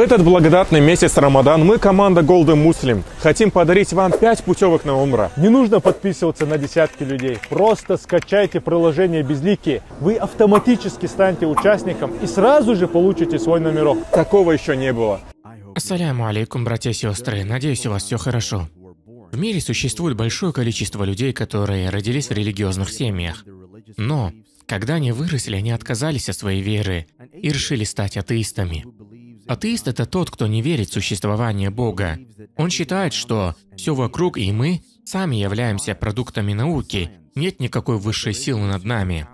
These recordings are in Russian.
В этот благодатный месяц Рамадан мы, команда Golden Muslim, хотим подарить вам 5 путевок на Умра. Не нужно подписываться на десятки людей. Просто скачайте приложение «Безликие». Вы автоматически станете участником и сразу же получите свой номерок. Такого еще не было. Ассаляму алейкум, братья и сестры. Надеюсь, у вас все хорошо. В мире существует большое количество людей, которые родились в религиозных семьях. Но, когда они выросли, они отказались от своей веры и решили стать атеистами. Атеист – это тот, кто не верит в существование Бога. Он считает, что все вокруг и мы сами являемся продуктами науки, нет никакой высшей силы над нами.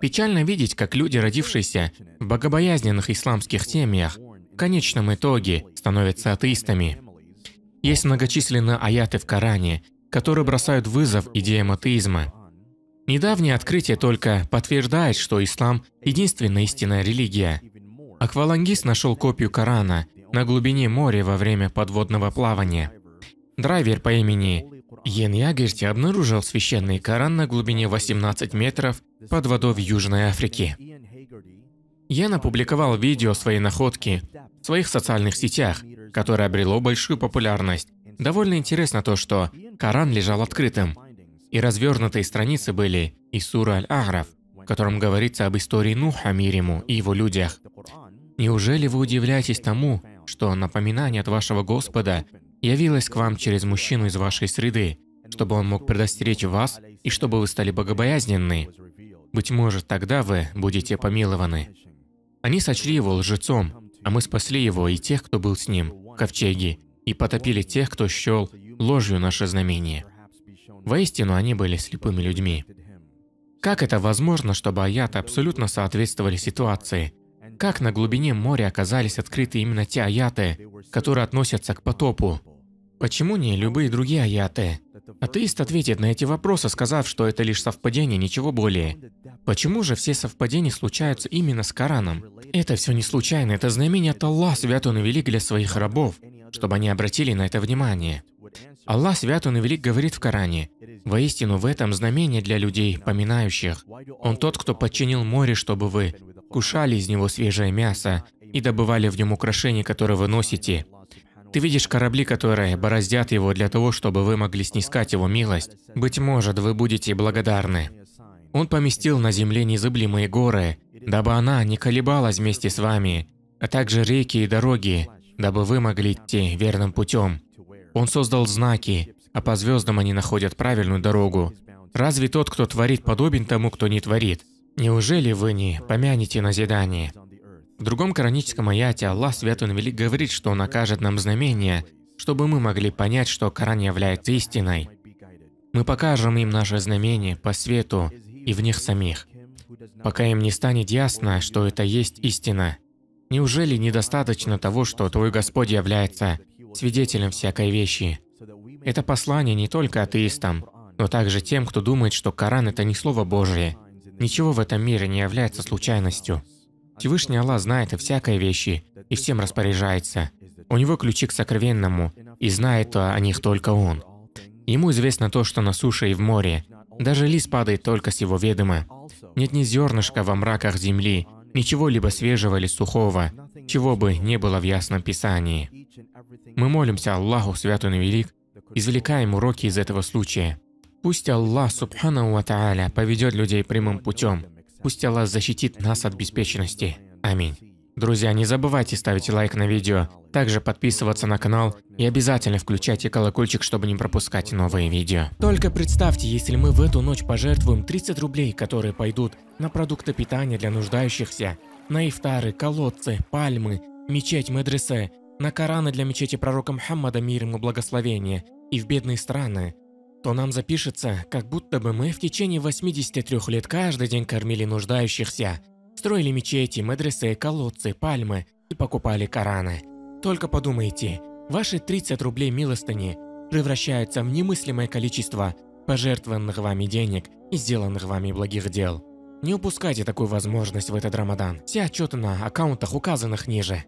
Печально видеть, как люди, родившиеся в богобоязненных исламских семьях, в конечном итоге становятся атеистами. Есть многочисленные аяты в Коране, которые бросают вызов идеям атеизма. Недавнее открытие только подтверждает, что ислам – единственная истинная религия. Аквалангист нашел копию Корана на глубине моря во время подводного плавания. Драйвер по имени Йен Ягерти обнаружил священный Коран на глубине 18 метров под водой в Южной Африке. Йен опубликовал видео своей находки в своих социальных сетях, которое обрело большую популярность. Довольно интересно то, что Коран лежал открытым, и развернутые страницы были из сура Аль-Аграф, в котором говорится об истории Нуха, мир ему, и его людях. Неужели вы удивляетесь тому, что напоминание от вашего Господа явилось к вам через мужчину из вашей среды, чтобы он мог предостеречь вас и чтобы вы стали богобоязненны? Быть может, тогда вы будете помилованы. Они сочли его лжецом, а мы спасли его и тех, кто был с ним, в ковчеге, и потопили тех, кто счел ложью наше знамение. Воистину, они были слепыми людьми. Как это возможно, чтобы аяты абсолютно соответствовали ситуации, как на глубине моря оказались открыты именно те аяты, которые относятся к потопу? Почему не любые другие аяты? Атеист ответит на эти вопросы, сказав, что это лишь совпадение, ничего более. Почему же все совпадения случаются именно с Кораном? Это все не случайно, это знамение от Аллаха, свят он и велик для своих рабов, чтобы они обратили на это внимание. Аллах свят он и велик говорит в Коране, «Воистину в этом знамение для людей, поминающих. Он тот, кто подчинил море, чтобы вы кушали из него свежее мясо и добывали в нем украшения, которые вы носите. Ты видишь корабли, которые бороздят его для того, чтобы вы могли снискать его милость. Быть может, вы будете благодарны. Он поместил на земле незыблемые горы, дабы она не колебалась вместе с вами, а также реки и дороги, дабы вы могли идти верным путем. Он создал знаки, а по звездам они находят правильную дорогу. Разве тот, кто творит, подобен тому, кто не творит? Неужели вы не помянете назидание? В другом кораническом аяте Аллах Свят Он Велик говорит, что Он окажет нам знамения, чтобы мы могли понять, что Коран является истиной. Мы покажем им наши знамения по свету и в них самих, пока им не станет ясно, что это есть истина. Неужели недостаточно того, что твой Господь является свидетелем всякой вещи? Это послание не только атеистам, но также тем, кто думает, что Коран – это не Слово Божие – Ничего в этом мире не является случайностью. Всевышний Аллах знает о всякой вещи, и всем распоряжается. У него ключи к сокровенному, и знает о них только он. Ему известно то, что на суше и в море. Даже лис падает только с его ведома. Нет ни зернышка во мраках земли, ничего либо свежего или сухого, чего бы не было в Ясном Писании. Мы молимся Аллаху, Святый и Велик, извлекаем уроки из этого случая. Пусть Аллах Субхану Ва поведет людей прямым путем. Пусть Аллах защитит нас от беспечности. Аминь. Друзья, не забывайте ставить лайк на видео, также подписываться на канал и обязательно включайте колокольчик, чтобы не пропускать новые видео. Только представьте, если мы в эту ночь пожертвуем 30 рублей, которые пойдут на продукты питания для нуждающихся, на ифтары, колодцы, пальмы, мечеть медресе, на Кораны для мечети пророка Мухаммада мир ему благословение и в бедные страны, то нам запишется, как будто бы мы в течение 83 лет каждый день кормили нуждающихся, строили мечети, медресе, колодцы, пальмы и покупали Кораны. Только подумайте, ваши 30 рублей милостыни превращаются в немыслимое количество пожертвованных вами денег и сделанных вами благих дел. Не упускайте такую возможность в этот Рамадан. Все отчеты на аккаунтах указанных ниже.